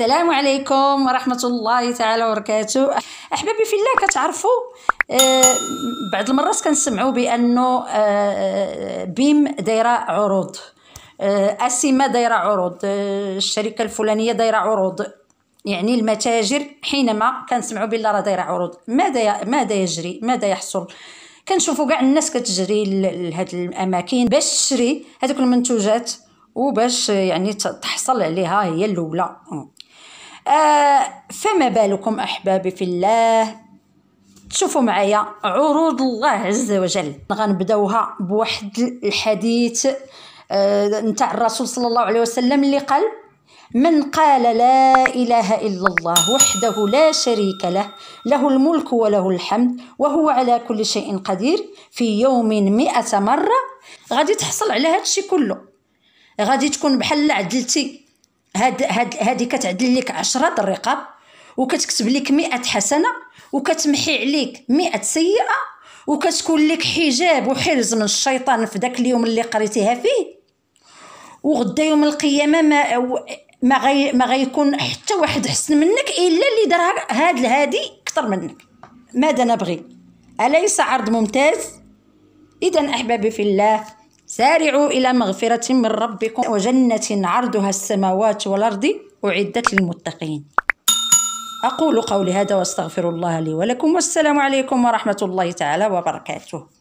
السلام عليكم ورحمه الله تعالى وبركاته احبابي في الله كتعرفوا آه، بعض المرات كنسمعوا بانه آه، آه، بيم دايره عروض اسيما دايره عروض الشركه الفلانيه دايره عروض يعني المتاجر حينما كنسمعوا بالله راه دايره عروض ماذا ماذا يجري ماذا يحصل كنشوفوا كاع الناس كتجري لهاد الاماكن باش تشري هذوك المنتوجات وباش يعني تحصل عليها هي الاولى آه فما بالكم أحبابي في الله تشوفوا معايا عروض الله عز وجل غنبداوها بواحد الحديث آه نتاع الرسول صلى الله عليه وسلم اللي قال من قال لا إله إلا الله وحده لا شريك له له الملك وله الحمد وهو على كل شيء قدير في يوم مئة مرة غادي تحصل على هادشي كله غادي تكون بحال عدلتي هاد هاد هادي كتعدل لك 10 الرقاب وكتكتب لك 100 حسنه وكتمحي عليك 100 سيئه وكتكون لك حجاب وحرز من الشيطان في ذاك اليوم اللي قريتيها فيه وغدا يوم القيامه ما ما غي ما غيكون حتى واحد حسن منك الا اللي دار هاد الهادي اكثر منك ماذا نبغي اليس عرض ممتاز اذا احبابي في الله سارعوا إلى مغفرة من ربكم وجنة عرضها السماوات والأرض أعدت للمتقين أقول قولي هذا وأستغفر الله لي ولكم والسلام عليكم ورحمة الله تعالى وبركاته